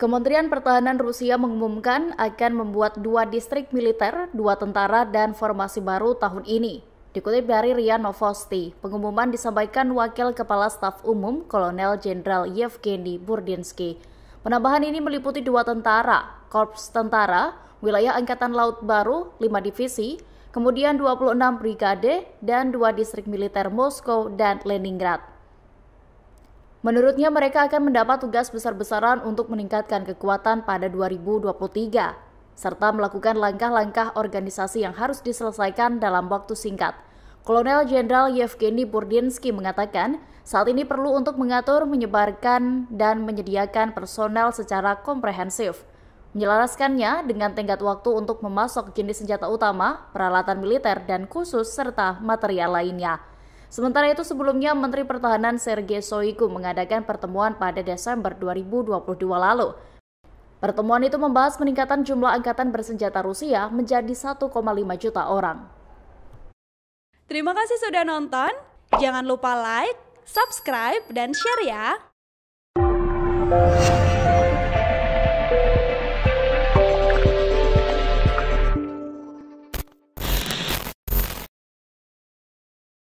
Kementerian Pertahanan Rusia mengumumkan akan membuat dua distrik militer, dua tentara, dan formasi baru tahun ini. Dikutip dari Ria Novosti, pengumuman disampaikan Wakil Kepala Staf Umum Kolonel Jenderal Yevgeny Burdinsky. Penambahan ini meliputi dua tentara, Korps Tentara, Wilayah Angkatan Laut Baru, lima divisi, kemudian 26 brigade, dan dua distrik militer Moskow dan Leningrad. Menurutnya mereka akan mendapat tugas besar-besaran untuk meningkatkan kekuatan pada 2023 serta melakukan langkah-langkah organisasi yang harus diselesaikan dalam waktu singkat. Kolonel Jenderal Yevgeny Burdinsky mengatakan, saat ini perlu untuk mengatur, menyebarkan, dan menyediakan personel secara komprehensif. Menyelaraskannya dengan tenggat waktu untuk memasok jenis senjata utama, peralatan militer dan khusus, serta material lainnya. Sementara itu sebelumnya Menteri Pertahanan Sergei Shoigu mengadakan pertemuan pada Desember 2022 lalu. Pertemuan itu membahas peningkatan jumlah angkatan bersenjata Rusia menjadi 1,5 juta orang. Terima kasih sudah nonton. Jangan lupa like, subscribe, dan share ya.